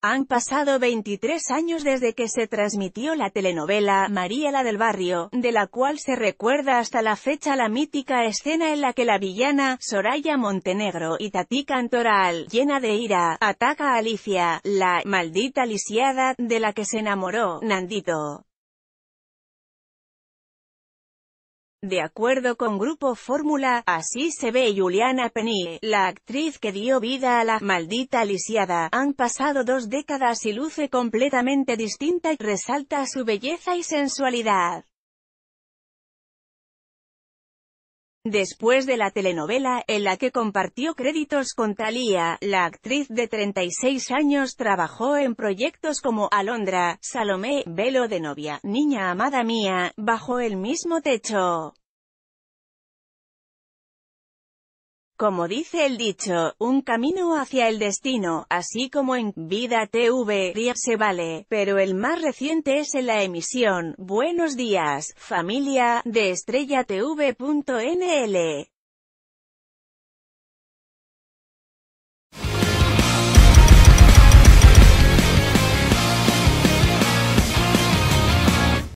Han pasado 23 años desde que se transmitió la telenovela María la del Barrio, de la cual se recuerda hasta la fecha la mítica escena en la que la villana, Soraya Montenegro y Tati Cantoral, llena de ira, ataca a Alicia, la «maldita lisiada», de la que se enamoró, Nandito. De acuerdo con Grupo Fórmula, así se ve Juliana Penny, la actriz que dio vida a la maldita lisiada. Han pasado dos décadas y luce completamente distinta y resalta su belleza y sensualidad. Después de la telenovela, en la que compartió créditos con Thalía, la actriz de 36 años trabajó en proyectos como Alondra, Salomé, Velo de novia, Niña amada mía, bajo el mismo techo. Como dice el dicho, un camino hacia el destino, así como en Vida TV, se vale, pero el más reciente es en la emisión, Buenos días, familia, de estrellatv.nl.